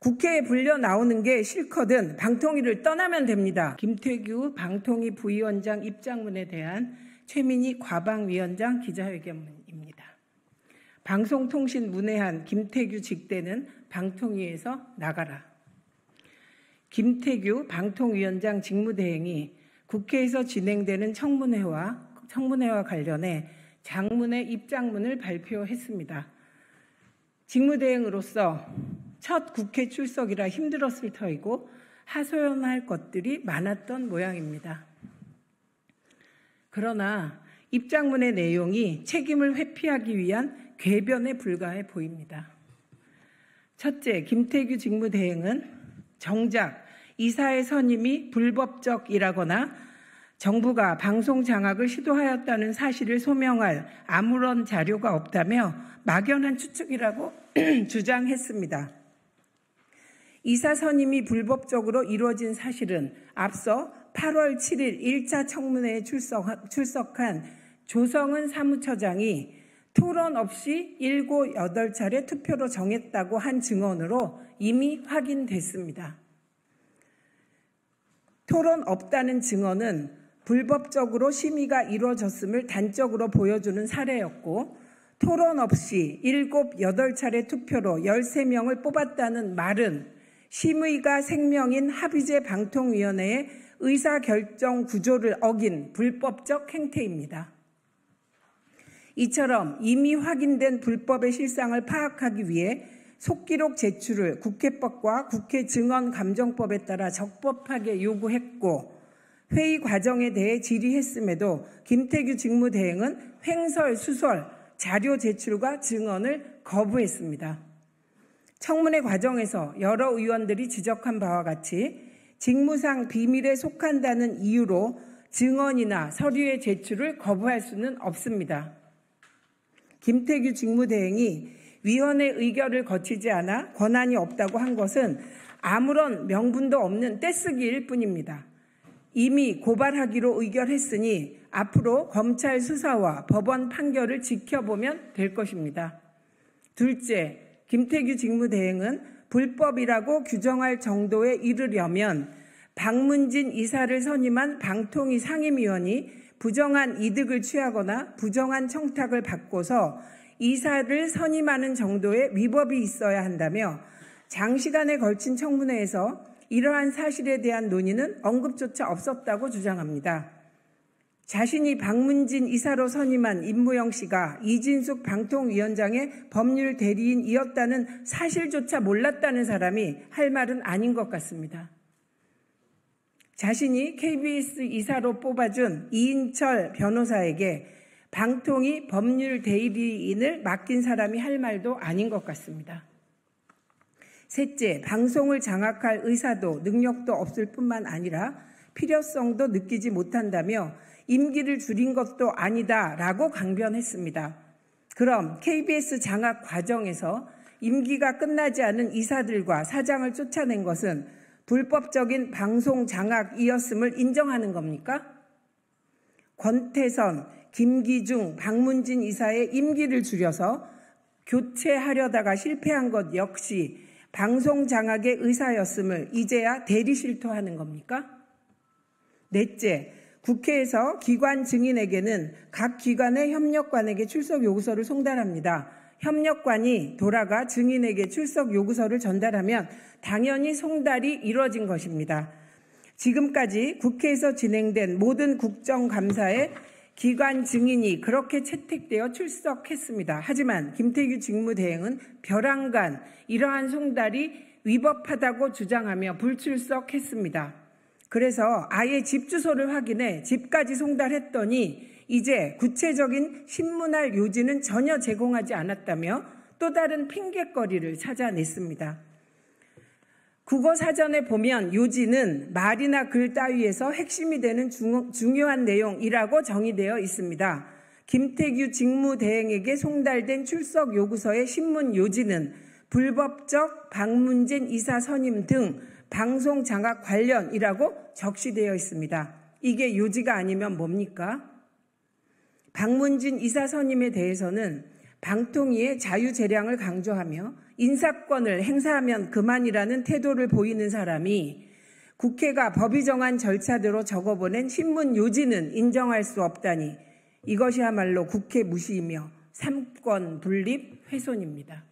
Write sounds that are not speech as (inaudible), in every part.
국회에 불려 나오는 게 싫거든 방통위를 떠나면 됩니다. 김태규 방통위 부위원장 입장문에 대한 최민희 과방위원장 기자회견입니다. 방송통신 문해한 김태규 직대는 방통위에서 나가라. 김태규 방통위원장 직무대행이 국회에서 진행되는 청문회와 청문회와 관련해 장문의 입장문을 발표했습니다. 직무대행으로서 첫 국회 출석이라 힘들었을 터이고 하소연할 것들이 많았던 모양입니다. 그러나 입장문의 내용이 책임을 회피하기 위한 궤변에 불과해 보입니다. 첫째, 김태규 직무대행은 정작 이사의 선임이 불법적이라거나 정부가 방송 장악을 시도하였다는 사실을 소명할 아무런 자료가 없다며 막연한 추측이라고 (clears throat) 주장했습니다. 이사 선임이 불법적으로 이루어진 사실은 앞서 8월 7일 1차 청문회에 출석한 조성은 사무처장이 토론 없이 7, 8차례 투표로 정했다고 한 증언으로 이미 확인됐습니다. 토론 없다는 증언은 불법적으로 심의가 이루어졌음을 단적으로 보여주는 사례였고 토론 없이 7, 8차례 투표로 13명을 뽑았다는 말은 심의가 생명인 합의제 방통위원회의 의사결정 구조를 어긴 불법적 행태입니다. 이처럼 이미 확인된 불법의 실상을 파악하기 위해 속기록 제출을 국회법과 국회 증언 감정법에 따라 적법하게 요구했고 회의 과정에 대해 질의했음에도 김태규 직무대행은 횡설, 수설, 자료 제출과 증언을 거부했습니다. 청문회 과정에서 여러 의원들이 지적한 바와 같이 직무상 비밀에 속한다는 이유로 증언이나 서류의 제출을 거부할 수는 없습니다. 김태규 직무대행이 위원회 의결을 거치지 않아 권한이 없다고 한 것은 아무런 명분도 없는 떼쓰기일 뿐입니다. 이미 고발하기로 의결했으니 앞으로 검찰 수사와 법원 판결을 지켜보면 될 것입니다. 둘째, 김태규 직무대행은 불법이라고 규정할 정도에 이르려면 박문진 이사를 선임한 방통위 상임위원이 부정한 이득을 취하거나 부정한 청탁을 받고서 이사를 선임하는 정도의 위법이 있어야 한다며 장시간에 걸친 청문회에서 이러한 사실에 대한 논의는 언급조차 없었다고 주장합니다. 자신이 박문진 이사로 선임한 임무영 씨가 이진숙 방통위원장의 법률 대리인이었다는 사실조차 몰랐다는 사람이 할 말은 아닌 것 같습니다. 자신이 KBS 이사로 뽑아준 이인철 변호사에게 방통이 법률 대리인을 맡긴 사람이 할 말도 아닌 것 같습니다. 셋째, 방송을 장악할 의사도 능력도 없을 뿐만 아니라 필요성도 느끼지 못한다며 임기를 줄인 것도 아니다라고 강변했습니다. 그럼 KBS 장악 과정에서 임기가 끝나지 않은 이사들과 사장을 쫓아낸 것은 불법적인 방송 장악이었음을 인정하는 겁니까? 권태선, 김기중, 박문진 이사의 임기를 줄여서 교체하려다가 실패한 것 역시 방송 장악의 의사였음을 이제야 대리 실토하는 겁니까? 넷째, 국회에서 기관 증인에게는 각 기관의 협력관에게 출석 요구서를 송달합니다. 협력관이 돌아가 증인에게 출석 요구서를 전달하면 당연히 송달이 이루어진 것입니다. 지금까지 국회에서 진행된 모든 국정감사에 기관 증인이 그렇게 채택되어 출석했습니다. 하지만 김태규 직무대행은 벼랑간 이러한 송달이 위법하다고 주장하며 불출석했습니다. 그래서 아예 집 주소를 확인해 집까지 송달했더니 이제 구체적인 신문할 요지는 전혀 제공하지 않았다며 또 다른 핑계거리를 찾아냈습니다. 국어 사전에 보면 요지는 말이나 글 따위에서 핵심이 되는 중, 요한 내용이라고 정의되어 있습니다. 김태규 직무대행에게 송달된 출석 요구서의 신문 요지는 불법적 방문진 이사 선임 등 방송 장악 관련이라고 적시되어 있습니다. 이게 요지가 아니면 뭡니까? 박문진 이사 선임에 대해서는 방통위의 자유재량을 강조하며 인사권을 행사하면 그만이라는 태도를 보이는 사람이 국회가 법이 정한 절차대로 적어보낸 신문 요지는 인정할 수 없다니 이것이야말로 국회 무시이며 삼권 분립 훼손입니다.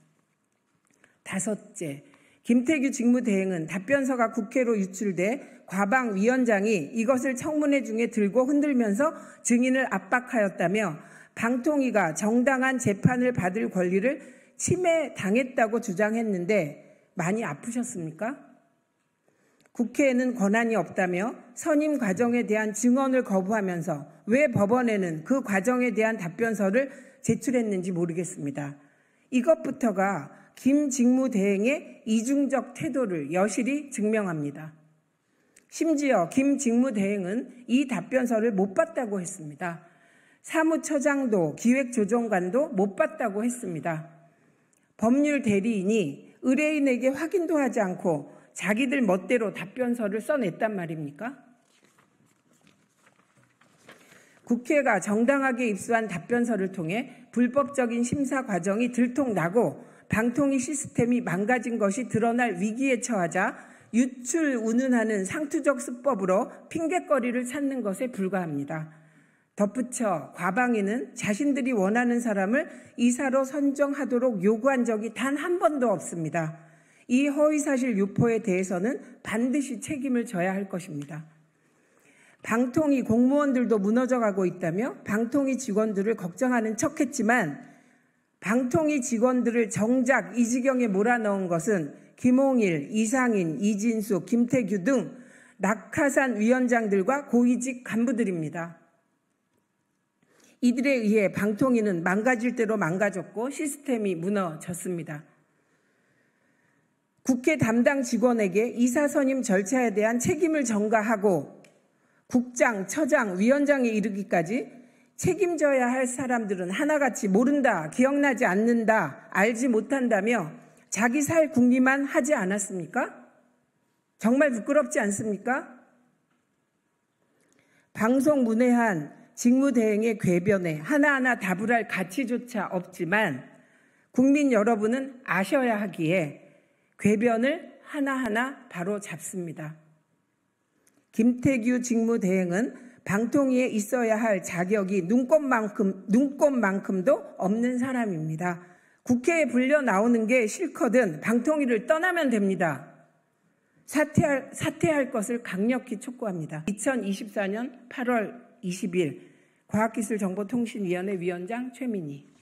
다섯째, 김태규 직무대행은 답변서가 국회로 유출돼 과방위원장이 이것을 청문회 중에 들고 흔들면서 증인을 압박하였다며 방통위가 정당한 재판을 받을 권리를 침해당했다고 주장했는데 많이 아프셨습니까? 국회에는 권한이 없다며 선임 과정에 대한 증언을 거부하면서 왜 법원에는 그 과정에 대한 답변서를 제출했는지 모르겠습니다. 이것부터가 김직무 대행의 이중적 태도를 여실히 증명합니다. 심지어 김직무 대행은 이 답변서를 못 봤다고 했습니다. 사무처장도 기획조정관도 못 봤다고 했습니다. 법률 대리인이 의뢰인에게 확인도 하지 않고 자기들 멋대로 답변서를 써냈단 말입니까? 국회가 정당하게 입수한 답변서를 통해 불법적인 심사 과정이 들통나고 방통위 시스템이 망가진 것이 드러날 위기에 처하자 유출 운운하는 상투적 수법으로 핑계거리를 찾는 것에 불과합니다. 덧붙여 과방위는 자신들이 원하는 사람을 이사로 선정하도록 요구한 적이 단 한 번도 없습니다. 이 허위사실 유포에 대해서는 반드시 책임을 져야 할 것입니다. 방통위 공무원들도 무너져가고 있다며 방통위 직원들을 걱정하는 척했지만 방통위 직원들을 정작 이 지경에 몰아넣은 것은 김홍일, 이상인, 이진수, 김태규 등 낙하산 위원장들과 고위직 간부들입니다. 이들에 의해 방통위는 망가질 대로 망가졌고 시스템이 무너졌습니다. 국회 담당 직원에게 이사선임 절차에 대한 책임을 전가하고 국장, 처장, 위원장에 이르기까지 책임져야 할 사람들은 하나같이 모른다, 기억나지 않는다, 알지 못한다며 자기 살 궁리만 하지 않았습니까? 정말 부끄럽지 않습니까? 방송 문외한 직무대행의 궤변에 하나하나 답을 할 가치조차 없지만 국민 여러분은 아셔야 하기에 궤변을 하나하나 바로 잡습니다. 김태규 직무대행은 방통위에 있어야 할 자격이 눈꼽만큼, 눈꼽만큼도 없는 사람입니다. 국회에 불려 나오는 게 싫거든 방통위를 떠나면 됩니다. 사퇴할, 사퇴할 것을 강력히 촉구합니다. 2024년 8월 20일 과학기술정보통신위원회 위원장 최민희.